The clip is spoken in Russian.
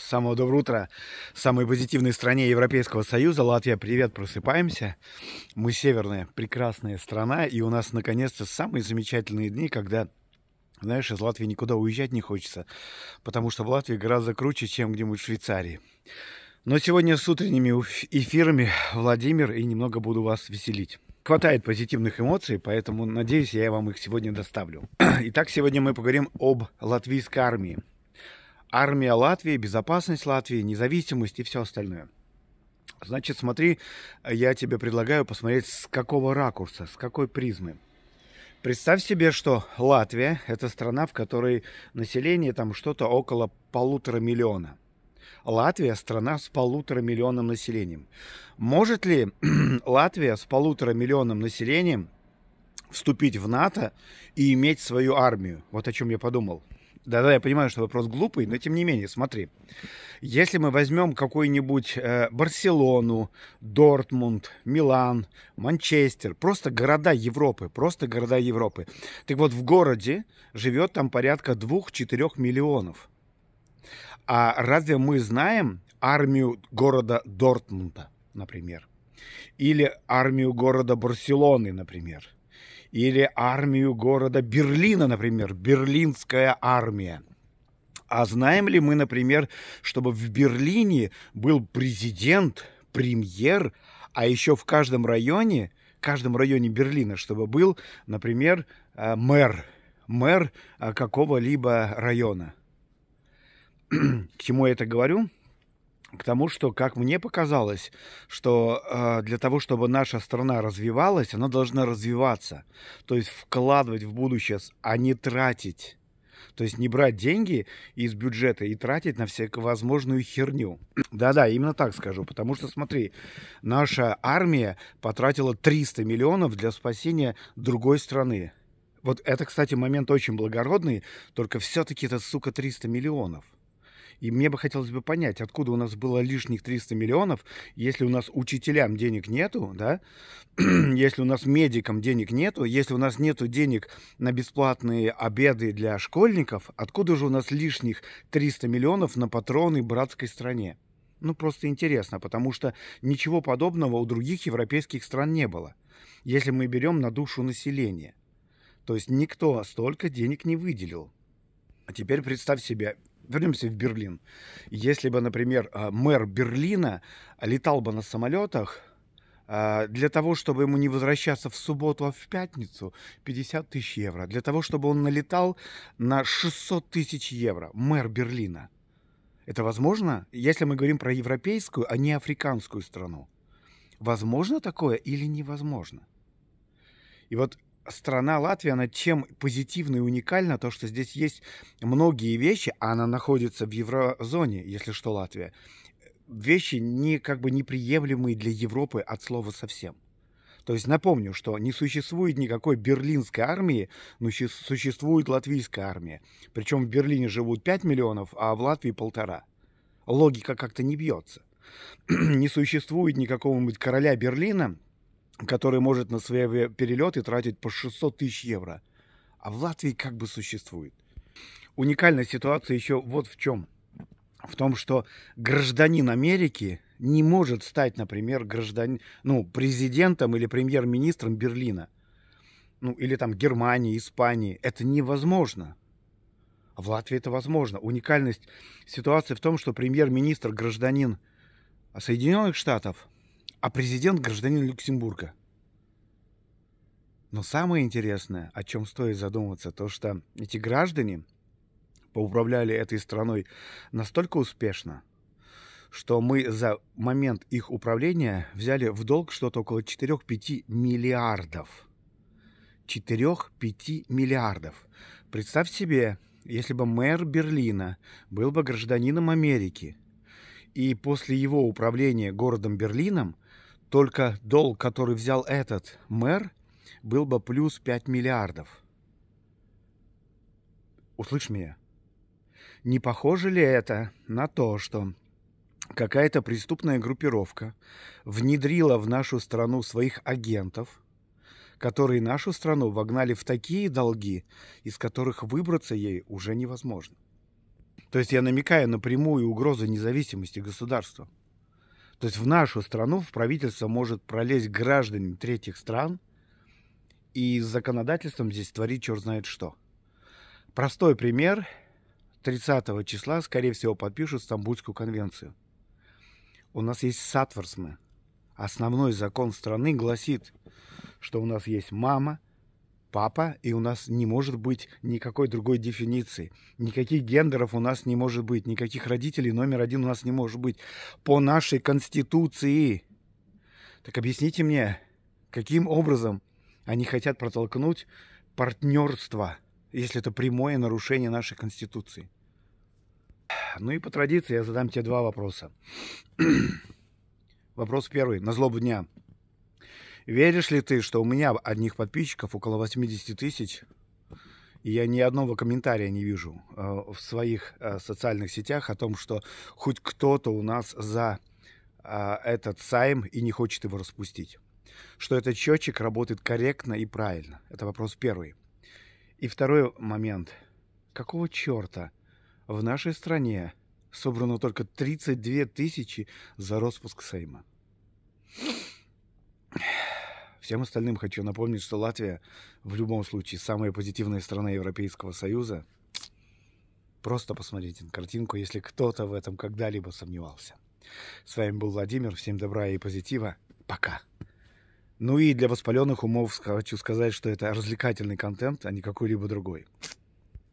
Самого доброго утра. Самой позитивной стране Европейского Союза. Латвия, привет, просыпаемся. Мы северная, прекрасная страна. И у нас, наконец-то, самые замечательные дни, когда знаешь, из Латвии никуда уезжать не хочется, потому что в Латвии гораздо круче, чем где-нибудь в Швейцарии. Но сегодня с утренними эфирами Владимир и немного буду вас веселить хватает позитивных эмоций, поэтому, надеюсь, я вам их сегодня доставлю. Итак, сегодня мы поговорим об латвийской армии армия Латвии, безопасность Латвии, независимость и все остальное. Значит, смотри, я тебе предлагаю посмотреть с какого ракурса, с какой призмы. Представь себе, что Латвия – это страна, в которой население там что-то около полутора миллиона. Латвия – страна с полутора миллионным населением. Может ли Латвия с полутора миллионным населением вступить в НАТО и иметь свою армию? Вот о чем я подумал. Да-да, я понимаю, что вопрос глупый, но тем не менее, смотри. Если мы возьмем какую-нибудь э, Барселону, Дортмунд, Милан, Манчестер, просто города Европы, просто города Европы. Так вот, в городе живет там порядка 2-4 миллионов. А разве мы знаем армию города Дортмунда, например? Или армию города Барселоны, например? или армию города Берлина, например, Берлинская армия. А знаем ли мы, например, чтобы в Берлине был президент, премьер, а еще в каждом районе, каждом районе Берлина, чтобы был, например, э, мэр, мэр э, какого-либо района. К чему я это говорю? к тому, что, как мне показалось, что э, для того, чтобы наша страна развивалась, она должна развиваться. То есть вкладывать в будущее, а не тратить. То есть не брать деньги из бюджета и тратить на всевозможную херню. Да-да, именно так скажу. Потому что, смотри, наша армия потратила 300 миллионов для спасения другой страны. Вот это, кстати, момент очень благородный, только все-таки это, сука, 300 миллионов – и мне бы хотелось бы понять, откуда у нас было лишних 300 миллионов, если у нас учителям денег нету, да, если у нас медикам денег нету, если у нас нету денег на бесплатные обеды для школьников, откуда же у нас лишних 300 миллионов на патроны братской стране? Ну, просто интересно, потому что ничего подобного у других европейских стран не было, если мы берем на душу населения. То есть никто столько денег не выделил. А теперь представь себе, вернемся в Берлин. Если бы, например, а, мэр Берлина летал бы на самолетах, а, для того, чтобы ему не возвращаться в субботу, а в пятницу, 50 тысяч евро. Для того, чтобы он налетал на 600 тысяч евро. Мэр Берлина. Это возможно, если мы говорим про европейскую, а не африканскую страну? Возможно такое или невозможно? И вот страна Латвия, она чем позитивна и уникальна, то, что здесь есть многие вещи, а она находится в еврозоне, если что, Латвия, вещи не, как бы неприемлемые для Европы от слова совсем. То есть напомню, что не существует никакой берлинской армии, но существует латвийская армия. Причем в Берлине живут 5 миллионов, а в Латвии полтора. Логика как-то не бьется. не существует никакого-нибудь короля Берлина, который может на свои перелеты тратить по 600 тысяч евро. А в Латвии как бы существует. уникальная ситуация еще вот в чем. В том, что гражданин Америки не может стать, например, гражданин, ну, президентом или премьер-министром Берлина. Ну, или там Германии, Испании. Это невозможно. в Латвии это возможно. Уникальность ситуации в том, что премьер-министр гражданин Соединенных Штатов – а президент гражданин Люксембурга. Но самое интересное, о чем стоит задуматься, то что эти граждане поуправляли этой страной настолько успешно, что мы за момент их управления взяли в долг что-то около 4-5 миллиардов. 4-5 миллиардов. Представь себе, если бы мэр Берлина был бы гражданином Америки, и после его управления городом Берлином – только долг, который взял этот мэр, был бы плюс 5 миллиардов. Услышь меня. Не похоже ли это на то, что какая-то преступная группировка внедрила в нашу страну своих агентов, которые нашу страну вогнали в такие долги, из которых выбраться ей уже невозможно. То есть я намекаю напрямую угрозы независимости государства. То есть в нашу страну, в правительство может пролезть граждане третьих стран и с законодательством здесь творить черт знает что. Простой пример. 30 числа, скорее всего, подпишут Стамбульскую конвенцию. У нас есть сатворсмы. Основной закон страны гласит, что у нас есть мама, папа, и у нас не может быть никакой другой дефиниции. Никаких гендеров у нас не может быть, никаких родителей номер один у нас не может быть. По нашей Конституции. Так объясните мне, каким образом они хотят протолкнуть партнерство, если это прямое нарушение нашей Конституции? Ну и по традиции я задам тебе два вопроса. Вопрос первый, на злобу дня. Веришь ли ты, что у меня одних подписчиков около 80 тысяч, и я ни одного комментария не вижу э, в своих э, социальных сетях о том, что хоть кто-то у нас за э, этот сайм и не хочет его распустить. Что этот счетчик работает корректно и правильно. Это вопрос первый. И второй момент. Какого черта в нашей стране собрано только 32 тысячи за распуск сайма? Всем остальным хочу напомнить, что Латвия в любом случае самая позитивная страна Европейского Союза. Просто посмотрите на картинку, если кто-то в этом когда-либо сомневался. С вами был Владимир. Всем добра и позитива. Пока. Ну и для воспаленных умов хочу сказать, что это развлекательный контент, а не какой-либо другой.